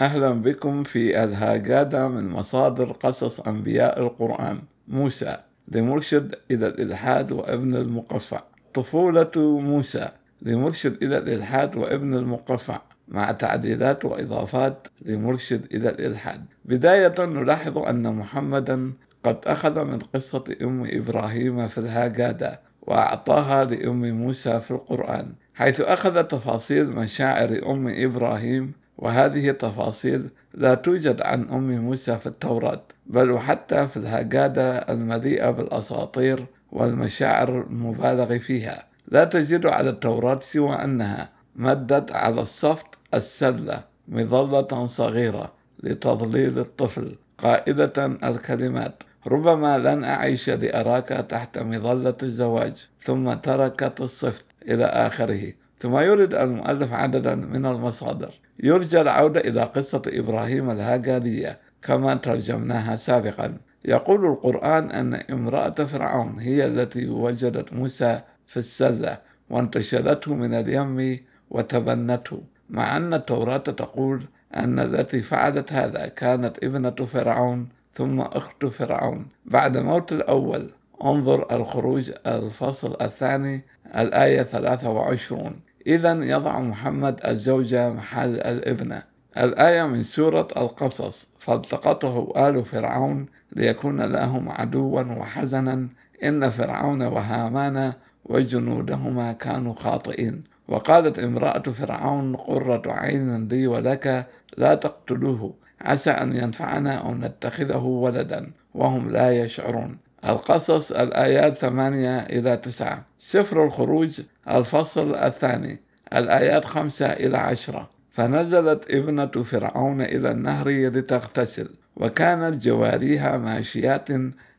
أهلا بكم في الهاجادة من مصادر قصص أنبياء القرآن موسى لمرشد إلى الإلحاد وابن المقفع طفولة موسى لمرشد إلى الإلحاد وابن المقفع مع تعديلات وإضافات لمرشد إلى الإلحاد بداية نلاحظ أن محمدا قد أخذ من قصة أم إبراهيم في الهاجادة وأعطاها لأم موسى في القرآن حيث أخذ تفاصيل مشاعر أم إبراهيم وهذه تفاصيل لا توجد عن أم موسى في التوراة بل وحتى في الهجادة المليئة بالأساطير والمشاعر المبالغ فيها لا تجد على التوراة سوى أنها مدت على الصفت السلة مظلة صغيرة لتضليل الطفل قائدة الكلمات ربما لن أعيش لأراك تحت مظلة الزواج ثم تركت الصفت إلى آخره ثم يورد المؤلف عددا من المصادر يرجى العودة إلى قصة إبراهيم الهاجرية كما ترجمناها سابقا يقول القرآن أن امرأة فرعون هي التي وجدت موسى في السلة وانتشلته من اليم وتبنته مع أن التوراة تقول أن التي فعلت هذا كانت ابنة فرعون ثم أخت فرعون بعد موت الأول انظر الخروج الفصل الثاني الآية 23 إذا يضع محمد الزوجة محل الابنة الآية من سورة القصص فالتقطه آل فرعون ليكون لهم عدوا وحزنا إن فرعون وهامان وجنودهما كانوا خاطئين وقالت امرأة فرعون قرة عين لي ولك لا تقتلوه عسى أن ينفعنا أو نتخذه ولدا وهم لا يشعرون القصص الآيات ثمانية إلى تسعة سفر الخروج الفصل الثاني الآيات خمسة إلى عشرة فنزلت ابنة فرعون إلى النهر لتغتسل وكانت جواريها ماشيات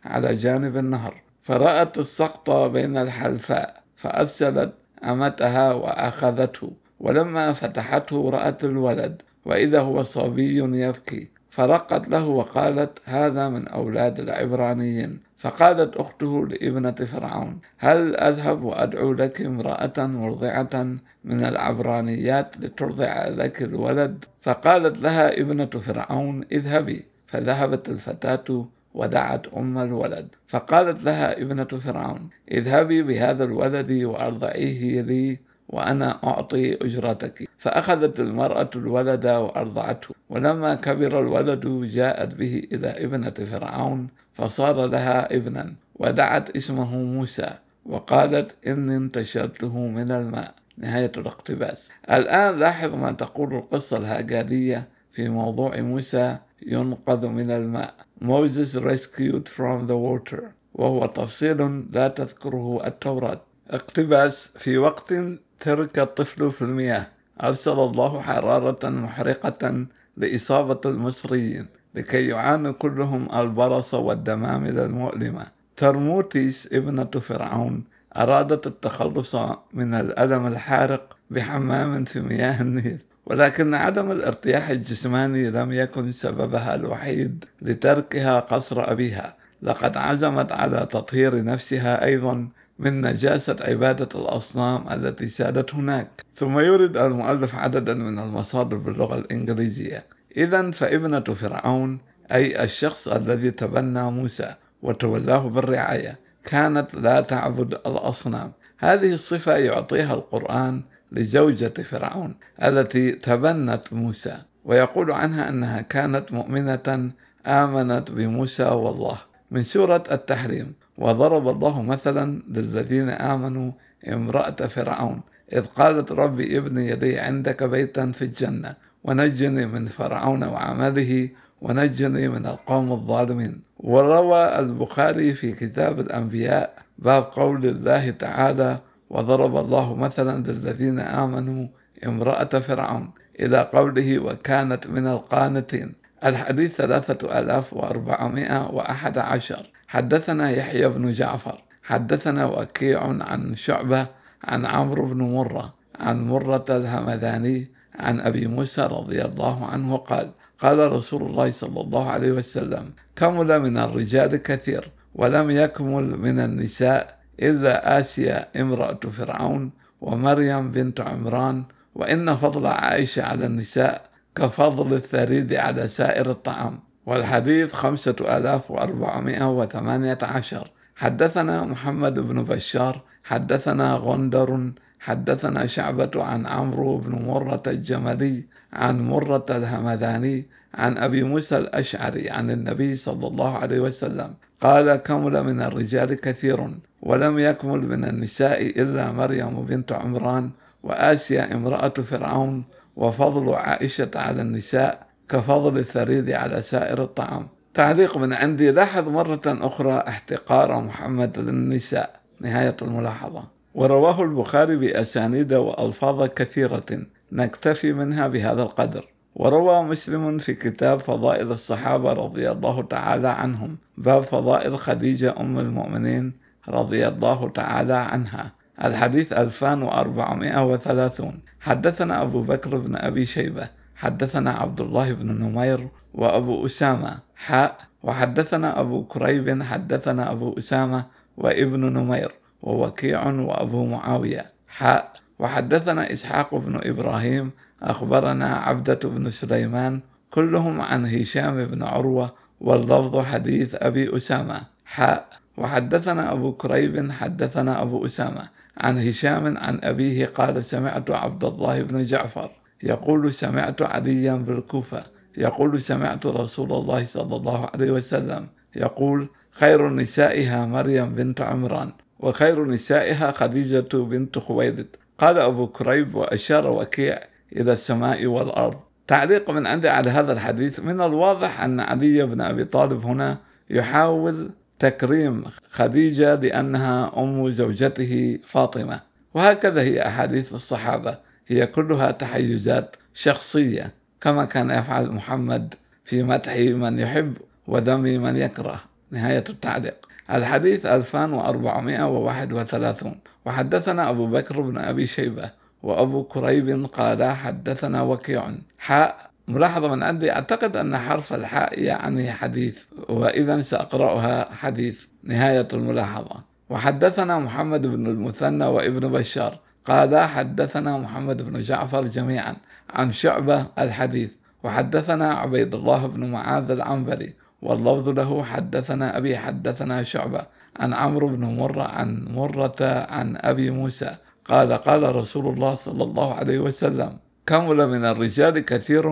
على جانب النهر فرأت السقط بين الحلفاء فأرسلت أمتها وأخذته ولما فتحته رأت الولد وإذا هو صبي يبكي فرقت له وقالت هذا من أولاد العبرانيين فقالت أخته لابنة فرعون هل أذهب وأدعو لك امرأة مرضعة من العبرانيات لترضع لك الولد فقالت لها ابنة فرعون اذهبي فذهبت الفتاة ودعت أم الولد فقالت لها ابنة فرعون اذهبي بهذا الولد وأرضعيه لي وأنا أعطي أجرتك فأخذت المرأة الولد وأرضعته ولما كبر الولد جاءت به إلى ابنة فرعون فصار لها ابنا ودعت اسمه موسى وقالت إني انتشرته من الماء نهاية الاقتباس الآن لاحظ ما تقول القصة الهاجرية في موضوع موسى ينقذ من الماء Moses rescued from the water وهو تفصيل لا تذكره التوراة اقتباس في وقت ترك الطفل في المياه أرسل الله حرارة محرقة لإصابة المصريين لكي يعانوا كلهم البرص والدمامل المؤلمة ترموتيس ابنة فرعون أرادت التخلص من الألم الحارق بحمام في مياه النيل ولكن عدم الارتياح الجسماني لم يكن سببها الوحيد لتركها قصر أبيها لقد عزمت على تطهير نفسها أيضا من نجاسة عبادة الأصنام التي سادت هناك ثم يورد المؤلف عددا من المصادر باللغة الإنجليزية إذا فابنة فرعون أي الشخص الذي تبنى موسى وتولاه بالرعاية كانت لا تعبد الأصنام هذه الصفة يعطيها القرآن لزوجة فرعون التي تبنت موسى ويقول عنها أنها كانت مؤمنة آمنت بموسى والله من سورة التحريم وضرب الله مثلا للذين آمنوا امرأة فرعون إذ قالت ربي ابني يدي عندك بيتا في الجنة ونجني من فرعون وعمله ونجني من القوم الظالمين وروى البخاري في كتاب الأنبياء باب قول الله تعالى وضرب الله مثلا للذين آمنوا امرأة فرعون إلى قوله وكانت من القانتين الحديث ثلاثة ألاف وأربعمائة وأحد عشر حدثنا يحيى بن جعفر حدثنا وكيع عن شعبة عن عمرو بن مرة عن مرة الهمذاني عن أبي موسى رضي الله عنه قال قال رسول الله صلى الله عليه وسلم كمل من الرجال كثير ولم يكمل من النساء إلا آسيا امرأة فرعون ومريم بنت عمران وإن فضل عائشة على النساء كفضل الثريد على سائر الطعام والحديث 5418 حدثنا محمد بن بشار حدثنا غندر حدثنا شعبة عن عمرو بن مرة الجملي عن مرة الهمداني عن أبي موسى الأشعري عن النبي صلى الله عليه وسلم قال كمل من الرجال كثير ولم يكمل من النساء إلا مريم بنت عمران وآسيا امرأة فرعون وفضل عائشة على النساء كفضل الثريد على سائر الطعام تعليق من عندي لاحظ مرة أخرى احتقار محمد للنساء نهاية الملاحظة ورواه البخاري بأسانيد وألفاظ كثيرة نكتفي منها بهذا القدر وروى مسلم في كتاب فضائل الصحابة رضي الله تعالى عنهم باب فضائل خديجة أم المؤمنين رضي الله تعالى عنها الحديث 2430 حدثنا أبو بكر بن أبي شيبة حدثنا عبد الله بن نمير وأبو أسامة حاء وحدثنا أبو كريب حدثنا أبو أسامة وابن نمير ووكيع وأبو معاوية حاء وحدثنا إسحاق بن إبراهيم أخبرنا عبدة بن سليمان كلهم عن هشام بن عروة واللفظ حديث أبي أسامة حاء وحدثنا أبو كريب حدثنا أبو أسامة عن هشام عن أبيه قال سمعت عبد الله بن جعفر يقول سمعت عليا بالكوفة يقول سمعت رسول الله صلى الله عليه وسلم يقول خير نسائها مريم بنت عمران وخير نسائها خديجة بنت خويلد قال أبو كريب وأشار وكيع إلى السماء والأرض تعليق من عندي على هذا الحديث من الواضح أن علي بن أبي طالب هنا يحاول تكريم خديجة لأنها أم زوجته فاطمة وهكذا هي أحاديث الصحابة هي كلها تحيزات شخصية كما كان يفعل محمد في مدح من يحب وذم من يكره نهاية التعليق الحديث 2431 وحدثنا أبو بكر بن أبي شيبة وأبو كريب قال حدثنا وكيع حاء ملاحظة من عندي أعتقد أن حرف الحاء يعني حديث وإذا سأقرأها حديث نهاية الملاحظة وحدثنا محمد بن المثنى وابن بشار قال حدثنا محمد بن جعفر جميعا عن شعبة الحديث وحدثنا عبيد الله بن معاذ العنبري واللفظ له حدثنا أبي حدثنا شعبة عن عمرو بن مرة عن مرة عن أبي موسى قال قال رسول الله صلى الله عليه وسلم كمل من الرجال كثير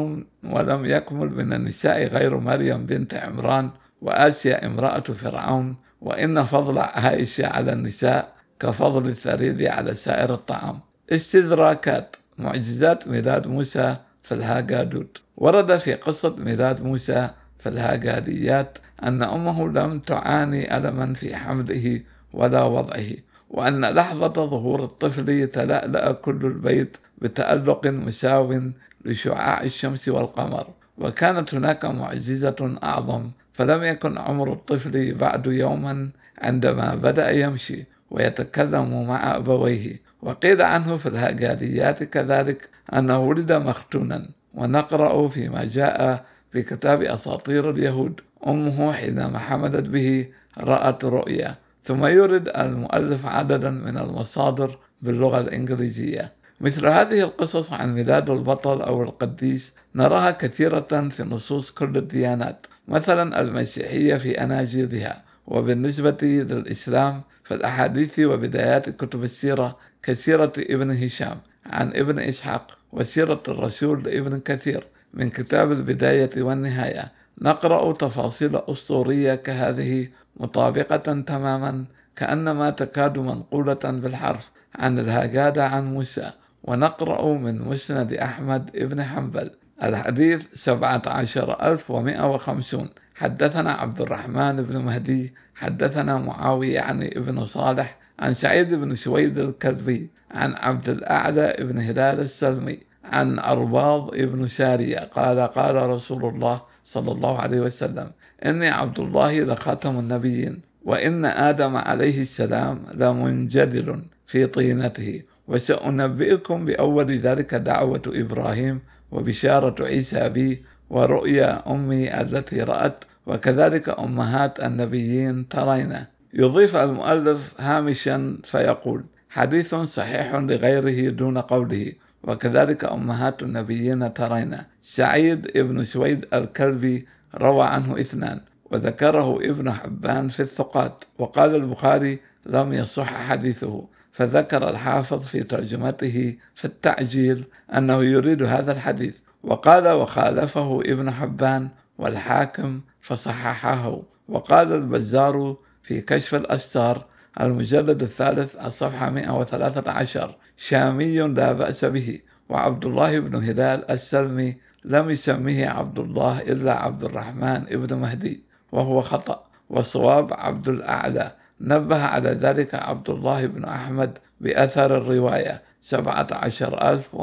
ولم يكمل من النساء غير مريم بنت عمران وآسيا امرأة فرعون وإن فضل عائشة على النساء كفضل الثريد على سائر الطعام استدراكات معجزات ميلاد موسى في الهاجادوت ورد في قصة ميلاد موسى في أن أمه لم تعاني ألما في حمله ولا وضعه وأن لحظة ظهور الطفل تلألأ كل البيت بتألق مساو لشعاع الشمس والقمر وكانت هناك معجزة أعظم فلم يكن عمر الطفل بعد يوما عندما بدأ يمشي ويتكلم مع أبويه وقيل عنه في الهجاليات كذلك أنه ولد مختونا ونقرأ فيما جاء في كتاب أساطير اليهود أمه حينما حمدت به رأت رؤيا ثم يورد المؤلف عددا من المصادر باللغة الإنجليزية مثل هذه القصص عن ميلاد البطل أو القديس نراها كثيرة في نصوص كل الديانات مثلا المسيحية في أناجيلها وبالنسبة للإسلام في الأحاديث وبدايات كتب السيرة كسيرة ابن هشام عن ابن إسحاق وسيرة الرسول لابن كثير من كتاب البداية والنهاية نقرأ تفاصيل أسطورية كهذه مطابقة تماما كأنما تكاد منقولة بالحرف عن الهجادة عن موسى ونقرأ من مسند أحمد بن حنبل الحديث 17150 حدثنا عبد الرحمن بن مهدي حدثنا معاوية عن ابن صالح عن سعيد بن سويد الكلبي عن عبد الأعلى بن هلال السلمي عن أرباض ابن سارية قال قال رسول الله صلى الله عليه وسلم إني عبد الله لخاتم النبيين وإن آدم عليه السلام لمنجدل في طينته وسأنبئكم بأول ذلك دعوة إبراهيم وبشارة عيسى بي ورؤيا أمي التي رأت وكذلك أمهات النبيين ترينا يضيف المؤلف هامشا فيقول حديث صحيح لغيره دون قوله وكذلك أمهات النبيين ترين سعيد ابن سويد الكلبي روى عنه اثنان وذكره ابن حبان في الثقات وقال البخاري لم يصح حديثه فذكر الحافظ في ترجمته في التعجيل أنه يريد هذا الحديث وقال وخالفه ابن حبان والحاكم فصححه وقال البزار في كشف الأستار المجلد الثالث الصفحة 113 شامي لا بأس به وعبد الله بن هلال السلمي لم يسميه عبد الله إلا عبد الرحمن بن مهدي وهو خطأ والصواب عبد الأعلى نبه على ذلك عبد الله بن أحمد بأثر الرواية سبعة عشر ألف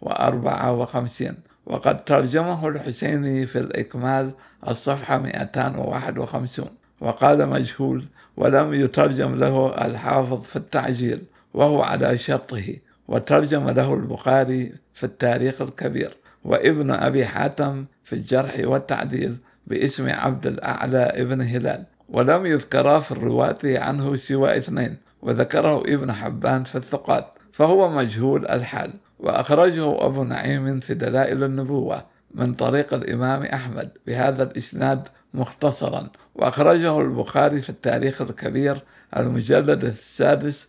وأربعة وخمسين وقد ترجمه الحسيني في الإكمال الصفحة 251 وقال مجهول ولم يترجم له الحافظ في التعجيل وهو على شرطه وترجم له البخاري في التاريخ الكبير وابن أبي حاتم في الجرح والتعديل باسم عبد الأعلى ابن هلال ولم يذكرا في الرواة عنه سوى اثنين وذكره ابن حبان في الثقات فهو مجهول الحال وأخرجه أبو نعيم في دلائل النبوة من طريق الإمام أحمد بهذا الإسناد مختصرا وأخرجه البخاري في التاريخ الكبير المجلد السادس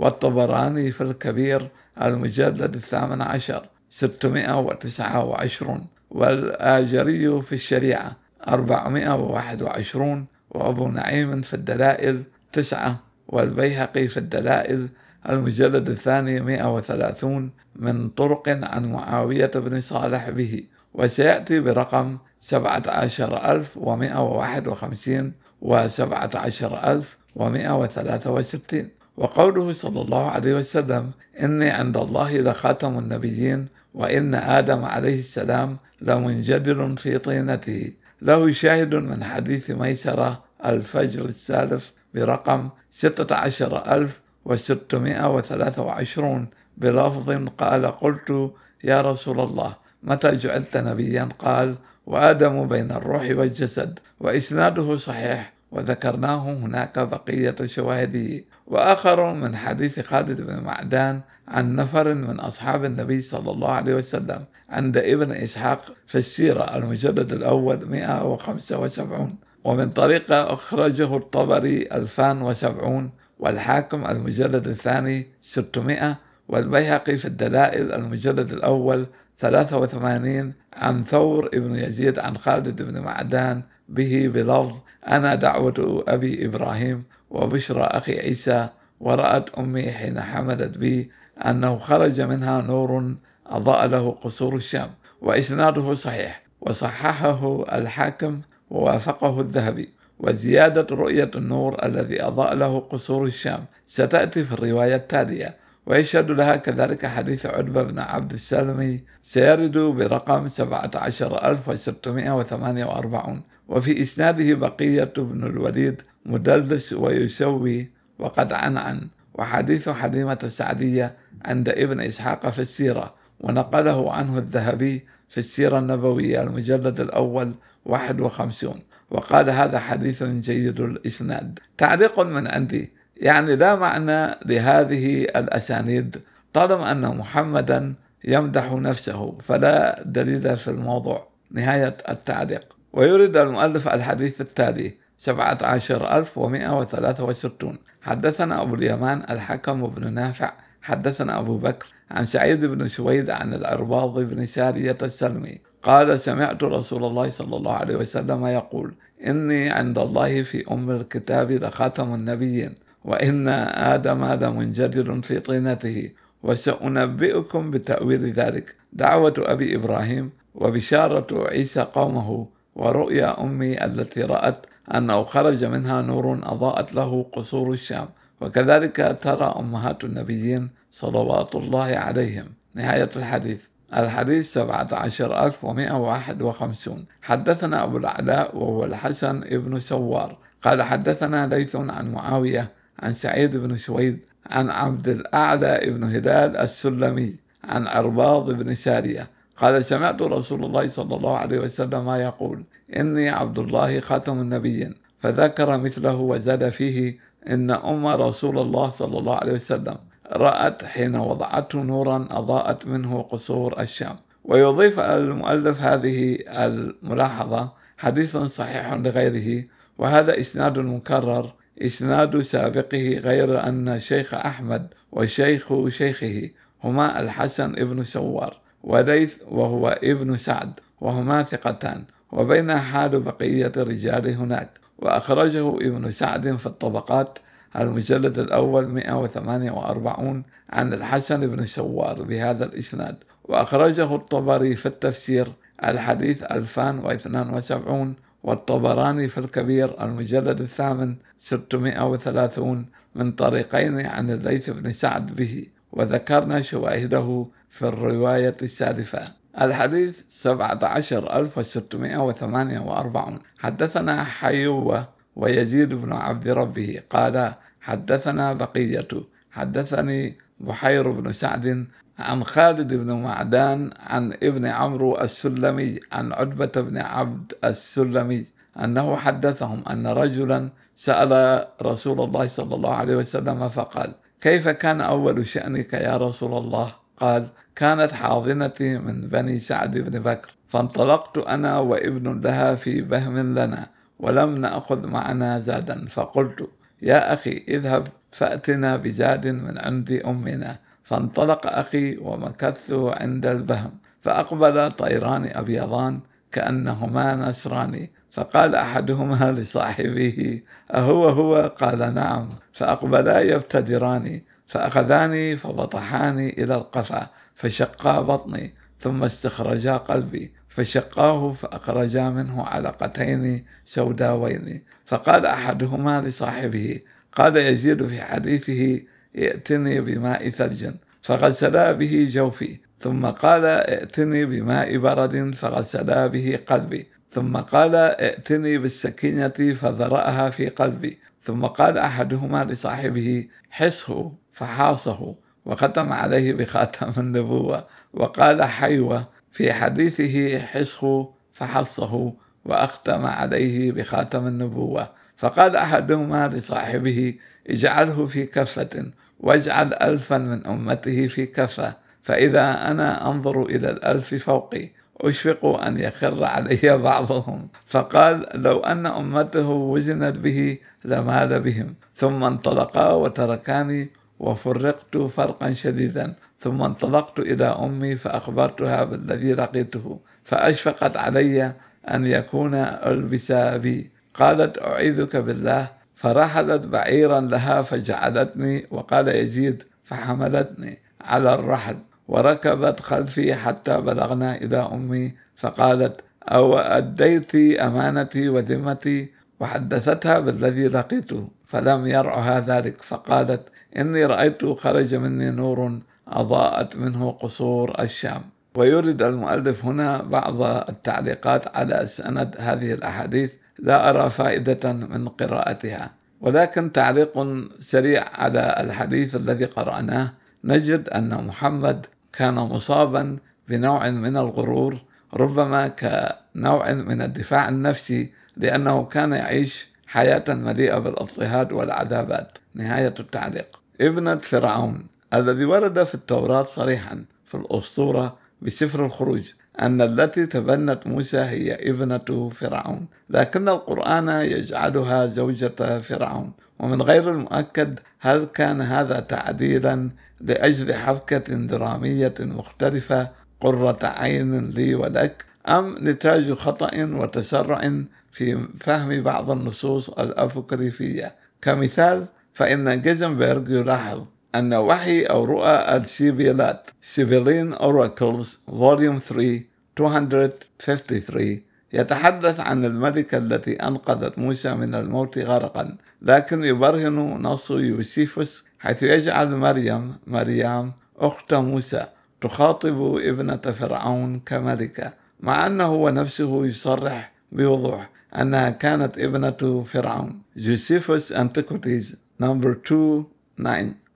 والطبراني في الكبير المجلد الثامن عشر 629 والآجري في الشريعة 421 وأبو نعيم في الدلائل تسعة والبيهقي في الدلائل المجلد الثاني 130 من طرق عن معاوية بن صالح به وسيأتي برقم 17151 و 17163 وقوله صلى الله عليه وسلم إني عند الله لخاتم النبيين وإن آدم عليه السلام لمنجدر في طينته له شاهد من حديث ميسرة الفجر السالف برقم 16623 بلفظ قال قلت يا رسول الله متى جعلت نبيا قال وآدم بين الروح والجسد وإسناده صحيح وذكرناه هناك بقية شواهده وآخر من حديث خالد بن معدان عن نفر من أصحاب النبي صلى الله عليه وسلم عند ابن إسحاق في السيرة المجلد الأول 175 ومن طريقة أخرجه الطبري 2070 والحاكم المجلد الثاني 600 والبيهقي في الدلائل المجلد الأول 83 عن ثور ابن يزيد عن خالد بن معدان به بلفظ أنا دعوة أبي إبراهيم وبشرى أخي عيسى ورأت أمي حين حملت بي أنه خرج منها نور أضاء له قصور الشام وإسناده صحيح وصححه الحاكم ووافقه الذهبي وزيادة رؤية النور الذي أضاء له قصور الشام ستأتي في الرواية التالية ويشهد لها كذلك حديث عتبة بن عبد السلمي سيرد برقم 17648 وفي إسناده بقية بن الوليد مدلس ويسوي وقد عنعن وحديث حليمة السعدية عند ابن إسحاق في السيرة ونقله عنه الذهبي في السيرة النبوية المجلد الأول 51 وقال هذا حديث جيد الإسناد تعليق من عندي يعني لا معنى لهذه الأسانيد طالما أن محمدا يمدح نفسه فلا دليل في الموضوع نهاية التعليق ويرد المؤلف الحديث التالي سبعة عشر ألف وثلاثة وستون حدثنا أبو اليمان الحكم بن نافع حدثنا أبو بكر عن سعيد بن سويد عن العرباض بن سارية السلمي قال سمعت رسول الله صلى الله عليه وسلم يقول إني عند الله في أم الكتاب لخاتم النبي وإن آدم هذا منجدل في طينته وسأنبئكم بتأويل ذلك دعوة أبي إبراهيم وبشارة عيسى قومه ورؤيا أمي التي رأت أنه خرج منها نور أضاءت له قصور الشام وكذلك ترى أمهات النبيين صلوات الله عليهم نهاية الحديث الحديث 17151 حدثنا أبو العلاء وهو الحسن بن سوار قال حدثنا ليث عن معاوية عن سعيد بن شويد عن عبد الأعلى بن هلال السلمي عن عرباض بن سارية قال سمعت رسول الله صلى الله عليه وسلم يقول إني عبد الله خاتم النبي فذكر مثله وزاد فيه إن أم رسول الله صلى الله عليه وسلم رأت حين وضعته نورا أضاءت منه قصور الشام ويضيف المؤلف هذه الملاحظة حديث صحيح لغيره وهذا إسناد مكرر إسناد سابقه غير أن شيخ أحمد وشيخ شيخه هما الحسن ابن سوار وليث وهو ابن سعد وهما ثقتان وبين حال بقية الرجال هناك وأخرجه ابن سعد في الطبقات المجلد الأول 148 عن الحسن بن سوار بهذا الإسناد وأخرجه الطبري في التفسير الحديث 2072 والطبراني في الكبير المجلد الثامن 630 من طريقين عن الليث بن سعد به وذكرنا شواهده في الرواية السالفة الحديث 17648 حدثنا حيوة ويزيد بن عبد ربه قال حدثنا بقية حدثني بحير بن سعد عن خالد بن معدان عن ابن عمرو السلمي عن عتبة بن عبد السلمي أنه حدثهم أن رجلا سأل رسول الله صلى الله عليه وسلم فقال كيف كان أول شأنك يا رسول الله قال كانت حاضنتي من بني سعد بن بكر فانطلقت أنا وابن لها في بهم لنا ولم نأخذ معنا زادا فقلت يا أخي اذهب فأتنا بزاد من عند أمنا فانطلق أخي ومكثت عند البهم فأقبل طيران أبيضان كأنهما نسراني فقال أحدهما لصاحبه أهو هو قال نعم فأقبلا يبتدراني فأخذاني فبطحاني إلى القفا فشقا بطني ثم استخرجا قلبي فشقاه فأخرجا منه علقتين سوداوين فقال أحدهما لصاحبه قال يزيد في حديثه ائتني بماء ثلج فغسلا به جوفي ثم قال ائتني بماء برد فغسلا به قلبي ثم قال ائتني بالسكينة فذرأها في قلبي ثم قال أحدهما لصاحبه حسه فحاصه وختم عليه بخاتم النبوة وقال حيوة في حديثه حصه فحصه وأختم عليه بخاتم النبوة فقال أحدهما لصاحبه اجعله في كفة واجعل ألفا من أمته في كفة فإذا أنا أنظر إلى الألف فوقي أشفق أن يخر علي بعضهم فقال لو أن أمته وزنت به لمال بهم ثم انطلقا وتركاني وفرقت فرقا شديدا ثم انطلقت إلى أمي فأخبرتها بالذي لقيته فأشفقت علي أن يكون ألبس بي قالت أعيذك بالله فرحلت بعيرا لها فجعلتني وقال يزيد فحملتني على الرحل وركبت خلفي حتى بلغنا إلى أمي فقالت أو أديت أمانتي وذمتي وحدثتها بالذي لقيته فلم يرعها ذلك فقالت إني رأيت خرج مني نور أضاءت منه قصور الشام ويرد المؤلف هنا بعض التعليقات على سند هذه الأحاديث لا أرى فائدة من قراءتها ولكن تعليق سريع على الحديث الذي قرأناه نجد أن محمد كان مصابا بنوع من الغرور ربما كنوع من الدفاع النفسي لأنه كان يعيش حياة مليئة بالاضطهاد والعذابات نهاية التعليق ابنة فرعون الذي ورد في التوراة صريحا في الأسطورة بسفر الخروج أن التي تبنت موسى هي ابنة فرعون لكن القرآن يجعلها زوجة فرعون ومن غير المؤكد هل كان هذا تعديلا لأجل حبكة درامية مختلفة قرة عين لي ولك أم نتاج خطأ وتسرع في فهم بعض النصوص الأبوكريفية كمثال فإن جيزنبرغ يلاحظ أن وحي أو رؤى السيفيلات سيفيلين أوراكلز فوليوم 3 253 يتحدث عن الملكة التي أنقذت موسى من الموت غرقا لكن يبرهن نص يوسيفوس حيث يجعل مريم مريم أخت موسى تخاطب ابنة فرعون كملكة مع أنه هو نفسه يصرح بوضوح أنها كانت ابنة فرعون جوسيفوس أنتيكوتيز number 2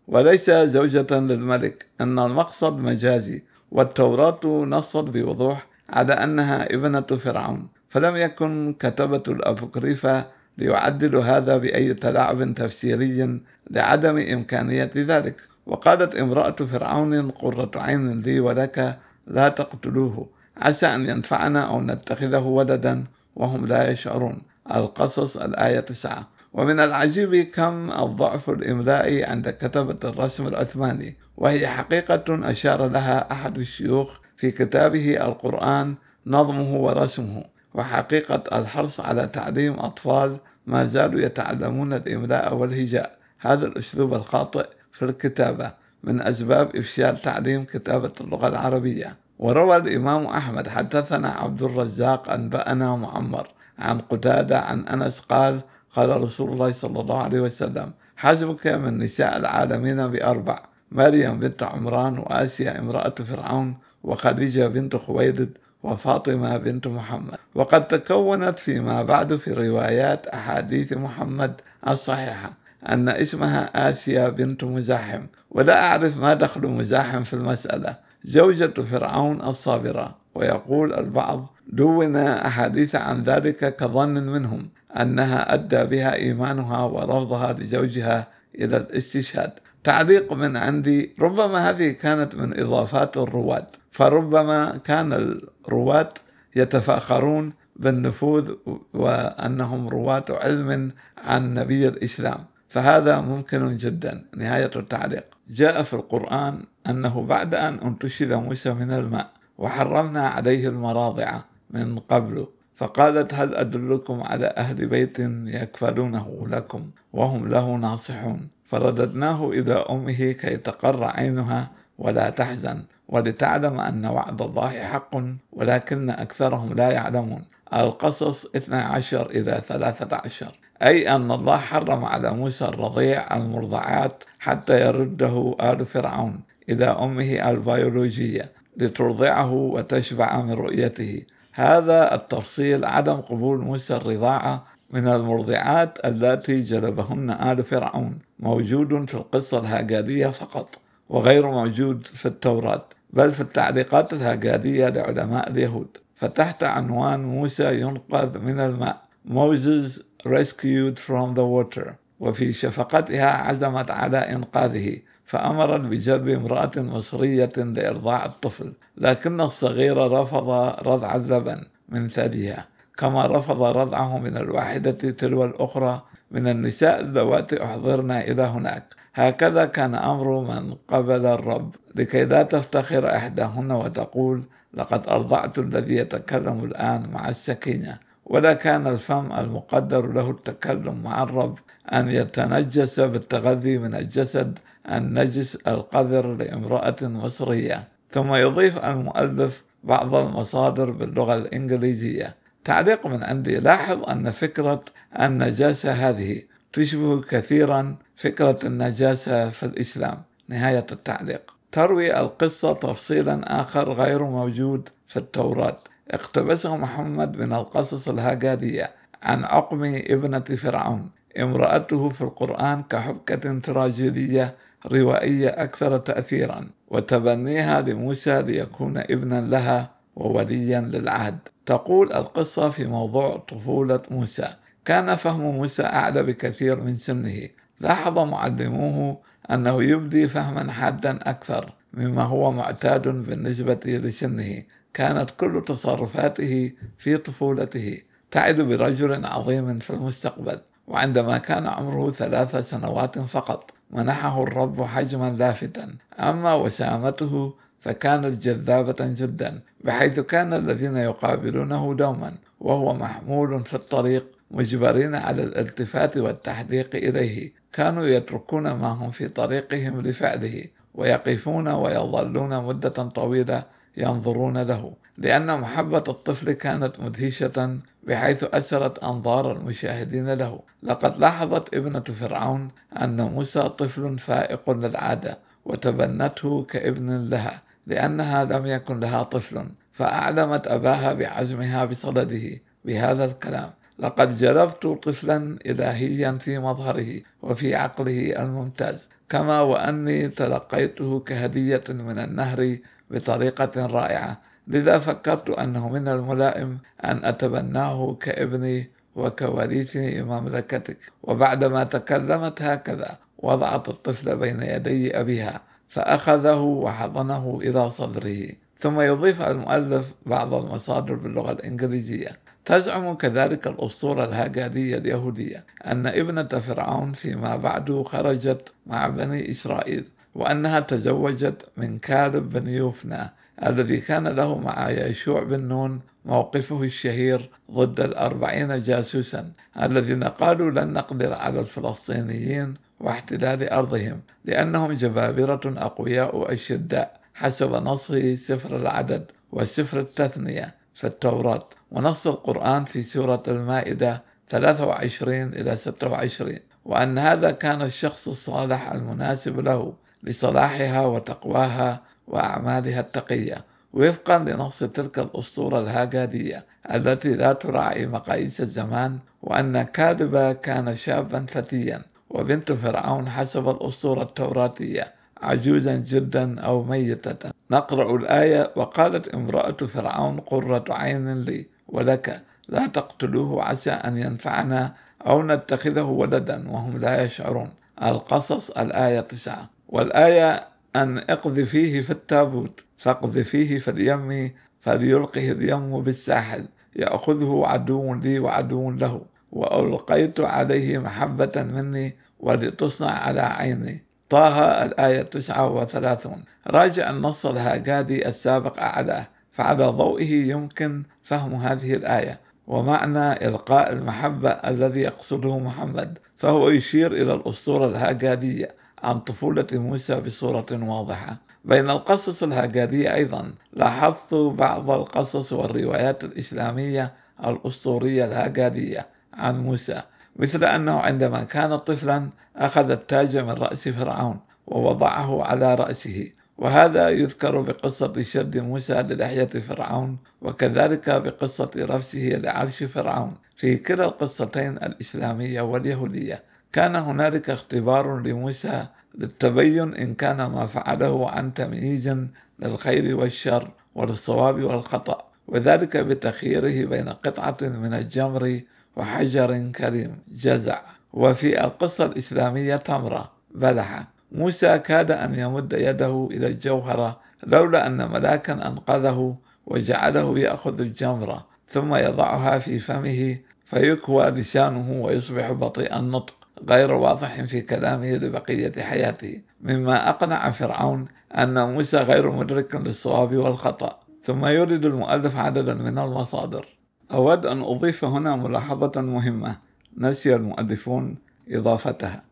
وليس زوجة للملك أن المقصد مجازي والتوراة نصت بوضوح على أنها ابنة فرعون فلم يكن كتبة الأبوكريفة ليعدلوا هذا بأي تلاعب تفسيري لعدم إمكانية ذلك وقالت امرأة فرعون قرة عين لي ولك لا تقتلوه عسى أن ينفعنا أو نتخذه ولدا وهم لا يشعرون القصص الآية 9 ومن العجيب كم الضعف الإملائي عند كتبة الرسم العثماني وهي حقيقة أشار لها أحد الشيوخ في كتابه القرآن نظمه ورسمه وحقيقة الحرص على تعليم أطفال ما زالوا يتعلمون الإملاء والهجاء هذا الأسلوب الخاطئ في الكتابة من أسباب إفشال تعليم كتابة اللغة العربية وروى الإمام أحمد حدثنا عبد الرزاق أنبأنا معمر عن قتادة عن أنس قال قال رسول الله صلى الله عليه وسلم حسبك من نساء العالمين بأربع مريم بنت عمران وآسيا امرأة فرعون وخديجة بنت خويلد وفاطمة بنت محمد وقد تكونت فيما بعد في روايات أحاديث محمد الصحيحة أن اسمها آسيا بنت مزاحم ولا أعرف ما دخل مزاحم في المسألة زوجة فرعون الصابرة ويقول البعض دون أحاديث عن ذلك كظن منهم أنها أدى بها إيمانها ورفضها لزوجها إلى الاستشهاد تعليق من عندي ربما هذه كانت من إضافات الرواد فربما كان الرواد يتفاخرون بالنفوذ وأنهم رواة علم عن نبي الإسلام فهذا ممكن جدا نهاية التعليق جاء في القرآن أنه بعد أن انتشل موسى من الماء وحرمنا عليه المراضع من قبل فقالت هل أدلكم على أهل بيت يكفلونه لكم وهم له ناصحون فرددناه إلى أمه كي تقر عينها ولا تحزن ولتعلم أن وعد الله حق ولكن أكثرهم لا يعلمون القصص 12 إلى 13 أي أن الله حرم على موسى الرضيع المرضعات حتى يرده آل فرعون إلى أمه البيولوجية لترضعه وتشبع من رؤيته هذا التفصيل عدم قبول موسى الرضاعة من المرضعات التي جلبهن آل فرعون موجود في القصة الهاجادية فقط وغير موجود في التوراة بل في التعليقات الهاجادية لعلماء اليهود فتحت عنوان موسى ينقذ من الماء Moses rescued from the water وفي شفقتها عزمت على إنقاذه فأمرت بجلب امرأة مصرية لإرضاع الطفل لكن الصغير رفض رضع اللبن من ثديها كما رفض رضعه من الواحدة تلو الأخرى من النساء اللواتي أحضرن إلى هناك هكذا كان أمر من قبل الرب لكي لا تفتخر إحداهن وتقول لقد أرضعت الذي يتكلم الآن مع السكينة ولا كان الفم المقدر له التكلم مع الرب أن يتنجس بالتغذي من الجسد النجس القذر لامرأة مصرية ثم يضيف المؤلف بعض المصادر باللغة الإنجليزية تعليق من عندي لاحظ أن فكرة النجاسة هذه تشبه كثيرا فكرة النجاسة في الإسلام نهاية التعليق تروي القصة تفصيلا آخر غير موجود في التوراة اقتبسه محمد من القصص الهاجادية عن عقم ابنة فرعون امرأته في القرآن كحبكة تراجيدية روائية أكثر تأثيرا وتبنيها لموسى ليكون ابنا لها ووليا للعهد تقول القصة في موضوع طفولة موسى كان فهم موسى أعلى بكثير من سنه لاحظ معلموه أنه يبدي فهما حادا أكثر مما هو معتاد بالنسبة لسنه كانت كل تصرفاته في طفولته تعد برجل عظيم في المستقبل وعندما كان عمره ثلاث سنوات فقط منحه الرب حجما لافتا أما وسامته فكانت جذابة جدا بحيث كان الذين يقابلونه دوما وهو محمول في الطريق مجبرين على الالتفات والتحديق إليه كانوا يتركون ما هم في طريقهم لفعله ويقفون ويظلون مدة طويلة ينظرون له لأن محبة الطفل كانت مدهشة بحيث أسرت أنظار المشاهدين له لقد لاحظت ابنة فرعون أن موسى طفل فائق للعادة وتبنته كابن لها لأنها لم يكن لها طفل فأعلمت أباها بعزمها بصدده بهذا الكلام لقد جلبت طفلا إلهيا في مظهره وفي عقله الممتاز كما وأني تلقيته كهدية من النهر بطريقة رائعة لذا فكرت أنه من الملائم أن أتبناه كابني وكوريثي مملكتك وبعدما تكلمت هكذا وضعت الطفل بين يدي أبيها فأخذه وحضنه إلى صدره ثم يضيف المؤلف بعض المصادر باللغة الإنجليزية تزعم كذلك الأسطورة الهاجرية اليهودية أن ابنة فرعون فيما بعد خرجت مع بني إسرائيل وأنها تزوجت من كاذب بن يوفنا الذي كان له مع يشوع بن نون موقفه الشهير ضد الأربعين جاسوسا الذين قالوا لن نقدر على الفلسطينيين واحتلال أرضهم لأنهم جبابرة أقوياء أشداء حسب نصه سفر العدد وسفر التثنية في التوراة ونص القرآن في سورة المائدة 23 إلى 26 وأن هذا كان الشخص الصالح المناسب له لصلاحها وتقواها وأعمالها التقية وفقا لنص تلك الأسطورة الهاجادية التي لا تراعي مقاييس الزمان وأن كاذبة كان شابا فتيا وبنت فرعون حسب الأسطورة التوراتية عجوزا جدا أو ميتة نقرأ الآية وقالت امرأة فرعون قرة عين لي ولك لا تقتلوه عسى أن ينفعنا أو نتخذه ولدا وهم لا يشعرون القصص الآية 9 والآية أن اقذفيه في التابوت فاقذفيه في اليم فليلقه اليم بالساحل يأخذه عدو لي وعدو له وألقيت عليه محبة مني ولتصنع على عيني طه الآية 39 راجع النص الهاجادي السابق أعلاه فعلى ضوئه يمكن فهم هذه الآية ومعنى إلقاء المحبة الذي يقصده محمد فهو يشير إلى الأسطورة الهاجادية عن طفولة موسى بصورة واضحة بين القصص الهجرية أيضا لاحظت بعض القصص والروايات الإسلامية الأسطورية الهجرية عن موسى مثل أنه عندما كان طفلا أخذ التاج من رأس فرعون ووضعه على رأسه وهذا يذكر بقصة شد موسى للحية فرعون وكذلك بقصة رفسه لعرش فرعون في كلا القصتين الإسلامية واليهودية كان هنالك اختبار لموسى للتبين إن كان ما فعله عن تمييز للخير والشر وللصواب والخطأ وذلك بتخييره بين قطعة من الجمر وحجر كريم جزع وفي القصة الإسلامية تمرة بلحة موسى كاد أن يمد يده إلى الجوهرة لولا أن ملاكا أنقذه وجعله يأخذ الجمرة ثم يضعها في فمه فيكوى لسانه ويصبح بطيء النطق غير واضح في كلامه لبقية حياته مما أقنع فرعون أن موسى غير مدرك للصواب والخطأ ثم يريد المؤلف عددا من المصادر أود أن أضيف هنا ملاحظة مهمة نسي المؤلفون إضافتها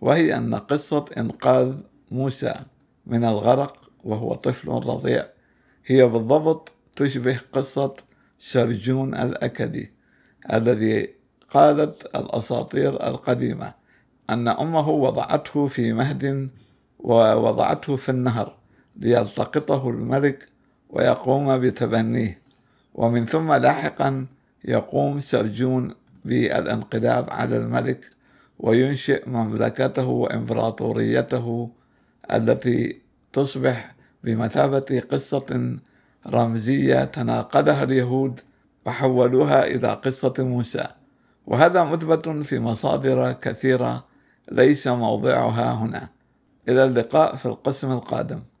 وهي أن قصة إنقاذ موسى من الغرق وهو طفل رضيع هي بالضبط تشبه قصة سرجون الأكدي الذي قالت الأساطير القديمة أن أمه وضعته في مهد ووضعته في النهر ليلتقطه الملك ويقوم بتبنيه ومن ثم لاحقا يقوم سرجون بالانقلاب على الملك وينشئ مملكته وامبراطوريته التي تصبح بمثابة قصة رمزية تناقلها اليهود وحولوها إلى قصة موسى وهذا مثبت في مصادر كثيرة ليس موضعها هنا إلى اللقاء في القسم القادم